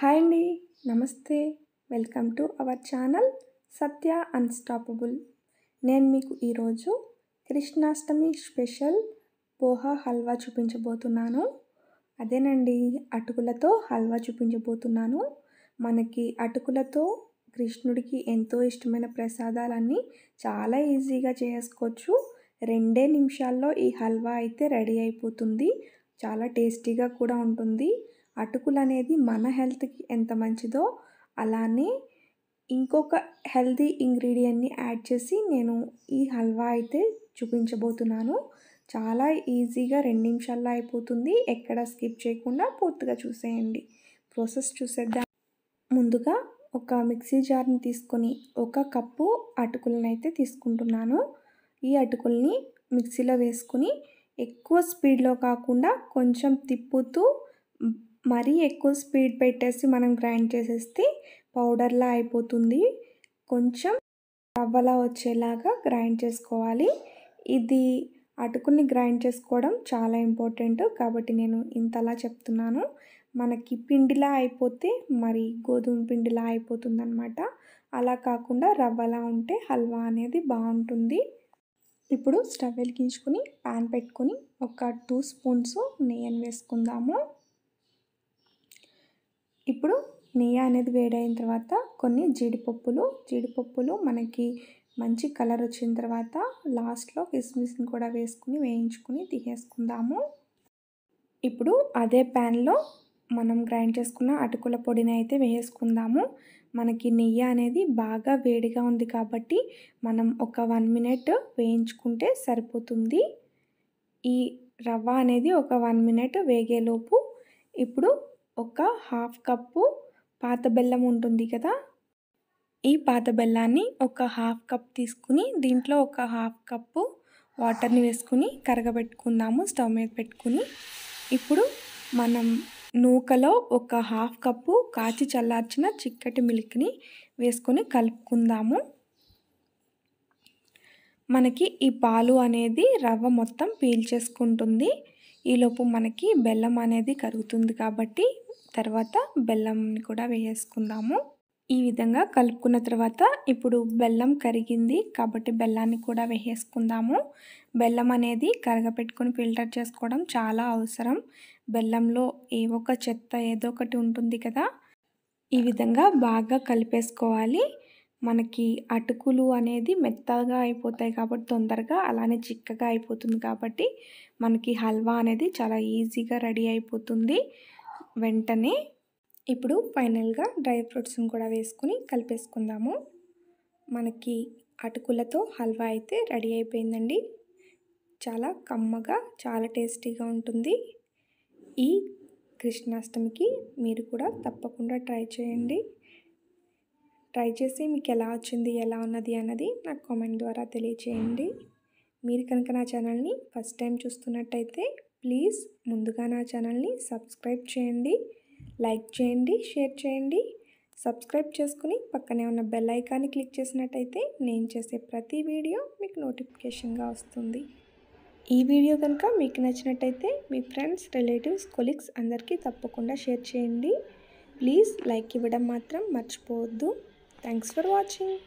hi అండి నమస్తే welcome to our channel Satya unstoppable నేను మీకు ఈరోజు కృష్ణాష్టమి స్పెషల్ పోహా హల్వా చూపించబోతున్నాను అదేనండి అటుకులతో హల్వా చూపించబోతున్నాను మనకి అటుకులతో కృష్ణుడికి ఎంతో ఇష్టమైన ప్రసాదాలన్నీ చాలా ఈజీగా చేసుకోవచ్చు రెండే నిమిషాల్లో ఈ హల్వా అయితే రెడీ అయిపోతుంది చాలా టేస్టీగా కూడా ఉంటుంది అటుకులు అనేది మన హెల్త్కి ఎంత మంచిదో అలానే ఇంకొక హెల్దీ ఇంగ్రీడియంట్ని యాడ్ చేసి నేను ఈ హల్వా అయితే చూపించబోతున్నాను చాలా ఈజీగా రెండు నిమిషాల్లో అయిపోతుంది ఎక్కడ స్కిప్ చేయకుండా పూర్తిగా చూసేయండి ప్రాసెస్ చూసేద్దాం ముందుగా ఒక మిక్సీ జార్ని తీసుకొని ఒక కప్పు అటుకులను అయితే తీసుకుంటున్నాను ఈ అటుకుల్ని మిక్సీలో వేసుకుని ఎక్కువ స్పీడ్లో కాకుండా కొంచెం తిప్పుతూ మరీ ఎక్కువ స్పీడ్ పెట్టేసి మనం గ్రైండ్ చేసేస్తే పౌడర్లా అయిపోతుంది కొంచెం రవ్వలా వచ్చేలాగా గ్రైండ్ చేసుకోవాలి ఇది అటుకుని గ్రైండ్ చేసుకోవడం చాలా ఇంపార్టెంట్ కాబట్టి నేను ఇంతలా చెప్తున్నాను మనకి పిండిలా అయిపోతే మరి గోధుమ పిండిలా అయిపోతుందన్నమాట అలా కాకుండా రవ్వలా ఉంటే హల్వా అనేది బాగుంటుంది ఇప్పుడు స్టవ్ వెలిగించుకుని ప్యాన్ పెట్టుకుని ఒక టూ స్పూన్స్ నెయ్యి వేసుకుందాము ఇప్పుడు నెయ్యి అనేది వేడైన తర్వాత కొన్ని జీడిపప్పులు జీడిపప్పులు మనకి మంచి కలర్ వచ్చిన తర్వాత లాస్ట్లో కిస్మిస్ని కూడా వేసుకుని వేయించుకుని తీసేసుకుందాము ఇప్పుడు అదే ప్యాన్లో మనం గ్రైండ్ చేసుకున్న అటుకుల పొడిని అయితే వేసుకుందాము మనకి నెయ్యి అనేది బాగా వేడిగా ఉంది కాబట్టి మనం ఒక వన్ మినిట్ వేయించుకుంటే సరిపోతుంది ఈ రవ్వ అనేది ఒక వన్ మినిట్ వేగేలోపు ఇప్పుడు ఒక హాఫ్ కప్పు పాత బెల్లం ఉంటుంది కదా ఈ పాత బెల్లాన్ని ఒక హాఫ్ కప్ తీసుకుని దీంట్లో ఒక హాఫ్ కప్పు వాటర్ని వేసుకుని కరగబెట్టుకుందాము స్టవ్ మీద పెట్టుకుని ఇప్పుడు మనం నూకలో ఒక హాఫ్ కప్పు కాచి చల్లార్చిన చిక్కటి మిల్క్ని వేసుకొని కలుపుకుందాము మనకి ఈ పాలు అనేది రవ్వ మొత్తం పీల్చేసుకుంటుంది ఈలోపు మనకి బెల్లం అనేది కరుగుతుంది కాబట్టి తర్వాత బెల్లంని కూడా వేసుకుందాము ఈ విధంగా కలుపుకున్న తర్వాత ఇప్పుడు బెల్లం కరిగింది కాబట్టి బెల్లాన్ని కూడా వేసేసుకుందాము బెల్లం అనేది కరగపెట్టుకొని ఫిల్టర్ చేసుకోవడం చాలా అవసరం బెల్లంలో ఏ ఒక చెత్త ఏదో ఒకటి ఉంటుంది కదా ఈ విధంగా బాగా కలిపేసుకోవాలి మనకి అటుకులు అనేది మెత్తగా అయిపోతాయి కాబట్టి తొందరగా అలానే చిక్కగా అయిపోతుంది కాబట్టి మనకి హల్వా అనేది చాలా ఈజీగా రెడీ అయిపోతుంది వెంటనే ఇప్పుడు ఫైనల్గా డ్రై ఫ్రూట్స్ని కూడా వేసుకుని కలిపేసుకుందాము మనకి అటుకులతో హల్వా అయితే రెడీ అయిపోయిందండి చాలా కమ్మగా చాలా టేస్టీగా ఉంటుంది ఈ కృష్ణాష్టమికి మీరు కూడా తప్పకుండా ట్రై చేయండి ట్రై చేసి మీకు ఎలా వచ్చింది ఎలా ఉన్నది అన్నది నాకు కామెంట్ ద్వారా తెలియచేయండి మీరు కనుక నా ఛానల్ని ఫస్ట్ టైం చూస్తున్నట్టయితే ప్లీజ్ ముందుగా నా ఛానల్ని సబ్స్క్రైబ్ చేయండి లైక్ చేయండి షేర్ చేయండి సబ్స్క్రైబ్ చేసుకుని పక్కనే ఉన్న బెల్ ఐకాన్ని క్లిక్ చేసినట్టయితే నేను చేసే ప్రతి వీడియో మీకు నోటిఫికేషన్గా వస్తుంది ఈ వీడియో కనుక మీకు నచ్చినట్టయితే మీ ఫ్రెండ్స్ రిలేటివ్స్ కొలీగ్స్ అందరికీ తప్పకుండా షేర్ చేయండి ప్లీజ్ లైక్ ఇవ్వడం మాత్రం మర్చిపోవద్దు థ్యాంక్స్ ఫర్ వాచింగ్